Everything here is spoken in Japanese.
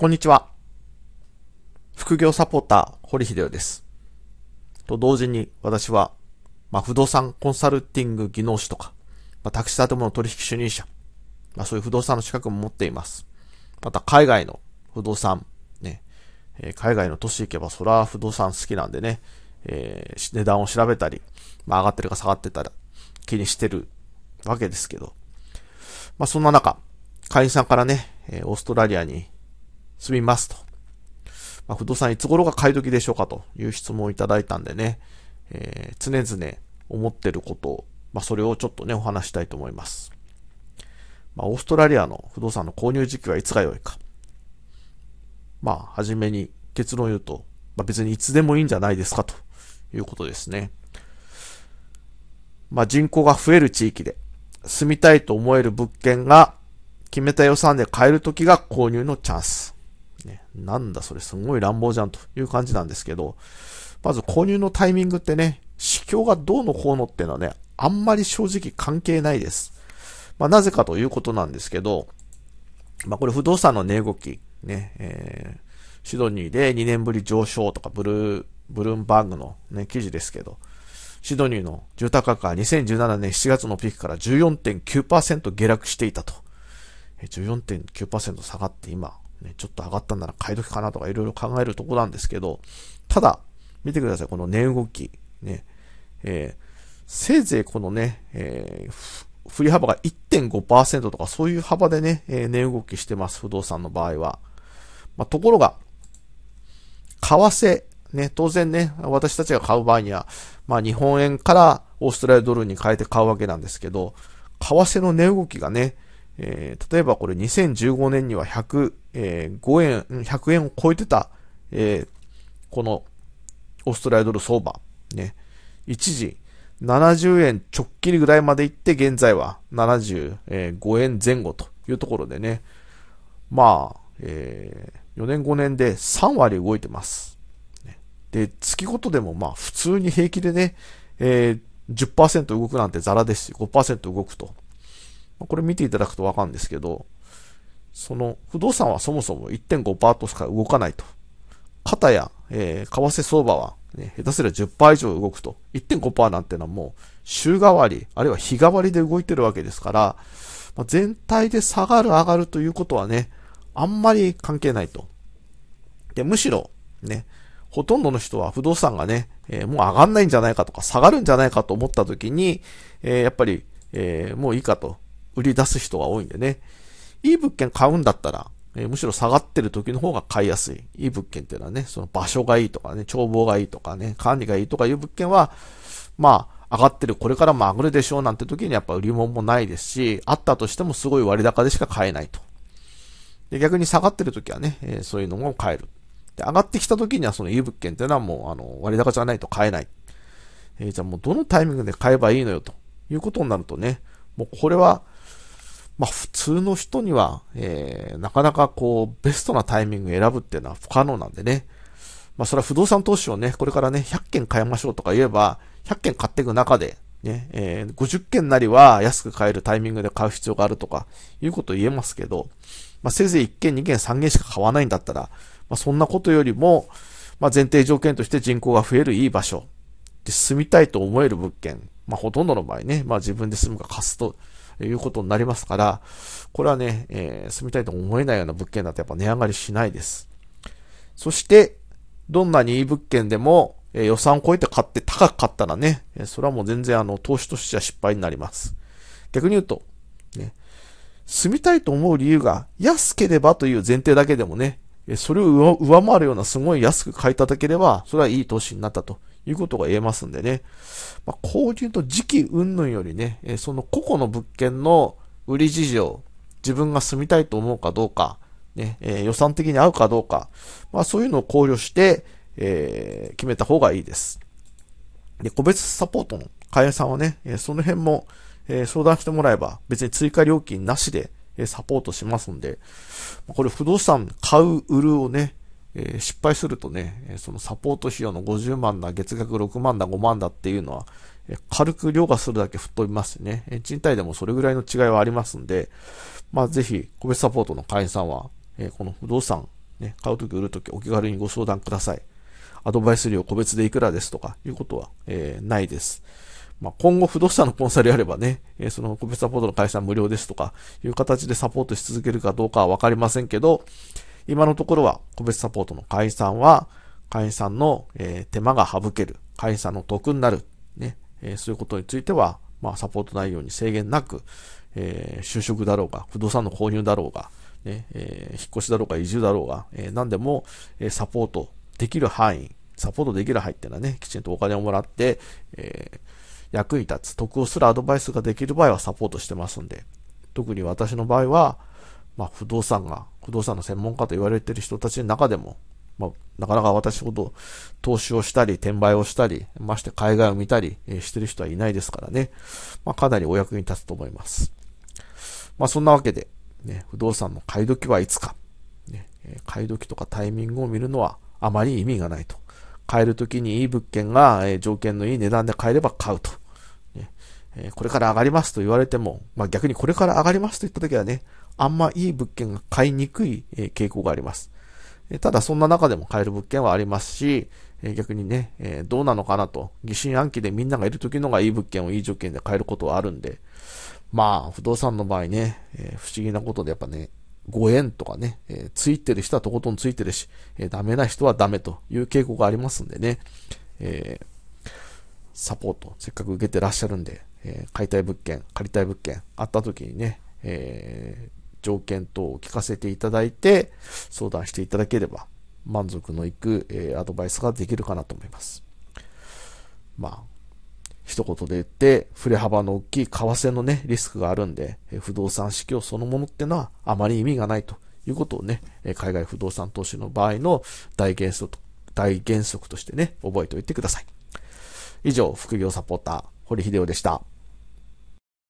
こんにちは。副業サポーター、堀秀夫です。と同時に私は、まあ、不動産コンサルティング技能士とか、まあ、シー建物取引主任者、まあ、そういう不動産の資格も持っています。また、海外の不動産、ね、えー、海外の都市行けば、そら不動産好きなんでね、えー、値段を調べたり、まあ、上がってるか下がってたら気にしてるわけですけど、まあ、そんな中、会員さんからね、えー、オーストラリアに住みますと。まあ、不動産いつ頃が買い時でしょうかという質問をいただいたんでね、えー、常々思ってることを、まあ、それをちょっとね、お話したいと思います。まあ、オーストラリアの不動産の購入時期はいつが良いか。まあ、はじめに結論を言うと、まあ、別にいつでもいいんじゃないですかということですね。まあ、人口が増える地域で住みたいと思える物件が決めた予算で買えるときが購入のチャンス。ね、なんだそれすんごい乱暴じゃんという感じなんですけど、まず購入のタイミングってね、市況がどうのこうのっていうのはね、あんまり正直関係ないです。まあ、なぜかということなんですけど、まあ、これ不動産の値動き、ね、えー、シドニーで2年ぶり上昇とか、ブルー、ブルームバーグのね、記事ですけど、シドニーの住宅価格は2017年7月のピークから14.9%下落していたと。14.9%下がって今、ね、ちょっと上がったんなら買い時かなとかいろいろ考えるとこなんですけど、ただ、見てください、この値動き。ね、えー、せいぜいこのね、えー、振り幅が1.5%とかそういう幅でね、えー、値動きしてます、不動産の場合は。まあ、ところが、為替、ね、当然ね、私たちが買う場合には、まあ、日本円からオーストラリアドルに変えて買うわけなんですけど、為替の値動きがね、えー、例えばこれ2015年には105円、100円を超えてた、えー、このオーストラリアドル相場、ね、一時70円直切りぐらいまで行って、現在は75円前後というところでね、まあ、えー、4年5年で3割動いてます。で、月ごとでもまあ普通に平気でね、えー、10%動くなんてザラですし、5%動くとこれ見ていただくとわかるんですけど、その不動産はそもそも1.5%しか動かないと。肩や、えー、為替相場は、ね、下手すりゃ10%以上動くと。1.5%なんてのはもう週替わり、あるいは日替わりで動いてるわけですから、まあ、全体で下がる上がるということはね、あんまり関係ないと。で、むしろ、ね、ほとんどの人は不動産がね、えー、もう上がんないんじゃないかとか、下がるんじゃないかと思った時に、えー、やっぱり、えー、もういいかと。売り出す人が多いんでね。いい物件買うんだったら、えー、むしろ下がってる時の方が買いやすい。いい物件っていうのはね、その場所がいいとかね、眺望がいいとかね、管理がいいとかいう物件は、まあ、上がってる、これからも上がるでしょうなんて時にやっぱ売り物もないですし、あったとしてもすごい割高でしか買えないと。で、逆に下がってる時はね、えー、そういうのも買える。で、上がってきた時にはそのいい物件っていうのはもう、あの、割高じゃないと買えない。えー、じゃあもうどのタイミングで買えばいいのよということになるとね、もうこれは、まあ普通の人には、えー、なかなかこう、ベストなタイミング選ぶっていうのは不可能なんでね。まあそれは不動産投資をね、これからね、100件買いましょうとか言えば、100件買っていく中で、ね、えー、50件なりは安く買えるタイミングで買う必要があるとか、いうこと言えますけど、まあせいぜい1件、2件、3件しか買わないんだったら、まあそんなことよりも、まあ前提条件として人口が増えるいい場所で住みたいと思える物件、まあほとんどの場合ね、まあ自分で住むか貸すと、いうことになりますから、これはね、えー、住みたいと思えないような物件だとやっぱ値上がりしないです。そして、どんなにいい物件でも、えー、予算を超えて買って高く買ったらね、えそれはもう全然あの、投資としては失敗になります。逆に言うと、ね、住みたいと思う理由が安ければという前提だけでもね、それを上回るようなすごい安く買いただければ、それはいい投資になったということが言えますんでね。まあ、いうと時期云々よりね、えその個々の物件の売り事情、自分が住みたいと思うかどうか、ね、えー、予算的に合うかどうか、まあそういうのを考慮して、えー、決めた方がいいです。で、個別サポートの会社さんはね、えー、その辺も、え相談してもらえば、別に追加料金なしで、えサポートしますんで、これ不動産買う、売るをね、えー、失敗するとね、そのサポート費用の50万だ、月額6万だ、5万だっていうのは、えー、軽く凌駕するだけ吹っ飛びますね、賃貸でもそれぐらいの違いはありますんで、まあぜひ、個別サポートの会員さんは、えー、この不動産、ね、買うとき売るときお気軽にご相談ください。アドバイス料個別でいくらですとかいうことは、えー、ないです。まあ、今後不動産のコンサルやればね、えー、その個別サポートの会社無料ですとかいう形でサポートし続けるかどうかはわかりませんけど、今のところは個別サポートの解散は、解散の、え手間が省ける、解散の得になる、ね、えそういうことについては、まあ、サポート内容に制限なく、えー、就職だろうが、不動産の購入だろうが、ね、えー、引っ越しだろうが、移住だろうが、えー、何でも、えサポートできる範囲、サポートできる範囲っていうのはね、きちんとお金をもらって、え役に立つ、得をするアドバイスができる場合はサポートしてますんで、特に私の場合は、まあ、不動産が不動産の専門家と言われている人たちの中でも、まあ、なかなか私ほど投資をしたり、転売をしたり、まして海外を見たり、えしてる人はいないですからね。まあ、かなりお役に立つと思います。まあ、そんなわけで、ね、不動産の買い時はいつか、ね、買い時とかタイミングを見るのはあまり意味がないと。買える時にいい物件が、え条件のいい値段で買えれば買うと。ねえこれから上がりますと言われても、まあ、逆にこれから上がりますと言った時はね、あんまいい物件が買いにくい傾向があります。ただそんな中でも買える物件はありますし、逆にね、どうなのかなと、疑心暗鬼でみんながいる時のがいい物件をいい条件で買えることはあるんで、まあ、不動産の場合ね、不思議なことでやっぱね、ご縁とかね、えついてる人はとことんついてるし、えダメな人はダメという傾向がありますんでね、えサポート、せっかく受けてらっしゃるんで、え買いたい物件、借りたい物件、あった時にね、条件等を聞かせていただいて、相談していただければ、満足のいく、えー、アドバイスができるかなと思います。まあ、一言で言って、振れ幅の大きい為替のね、リスクがあるんで、不動産市況そのものってのはあまり意味がないということをね、海外不動産投資の場合の大原則と大原則としてね、覚えておいてください。以上、副業サポーター、堀秀夫でした。